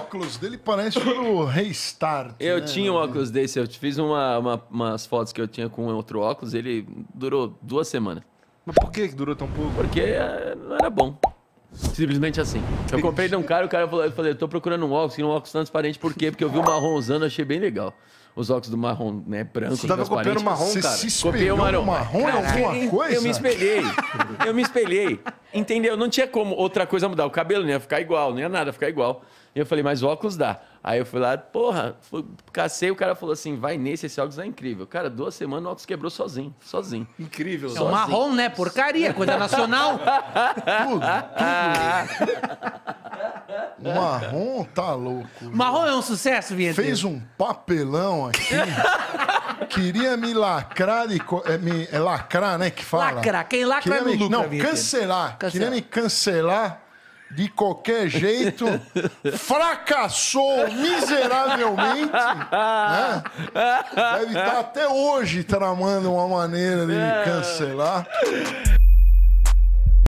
óculos dele parece o Restart. Eu né? tinha um né? óculos desse, eu fiz uma, uma, umas fotos que eu tinha com outro óculos, ele durou duas semanas. Mas por que durou tão pouco? Porque eh, não era bom. Simplesmente assim. Eu comprei de um cara, o cara falou, eu falei, tô procurando um óculos, um óculos transparente, por quê? Porque eu vi o marrom usando, achei bem legal os óculos do marrom, né? Branco, Você tava copiando marrom, Você cara. Se espelhou Copiei o marrom. marrom é alguma coisa? Eu me espelhei. eu me espelhei. Entendeu? Não tinha como outra coisa mudar. O cabelo não ia ficar igual, não ia nada ficar igual. E eu falei, mas óculos dá. Aí eu fui lá, porra, fui, cacei, o cara falou assim, vai nesse, esse óculos é incrível. Cara, duas semanas o óculos quebrou sozinho, sozinho. Incrível. É sozinho. marrom, né? Porcaria, coisa nacional. tudo, tudo. O é. Marrom tá louco. Marrom é um sucesso, Vinheta. Fez um papelão aqui. Queria me lacrar de. Co... É, me... é lacrar, né? Que fala. Lacrar. Quem lacra Queria é me... lucra, Não, cancelar. Queria me cancelar de qualquer jeito, fracassou miseravelmente, né? Deve estar tá até hoje tramando uma maneira de é. cancelar.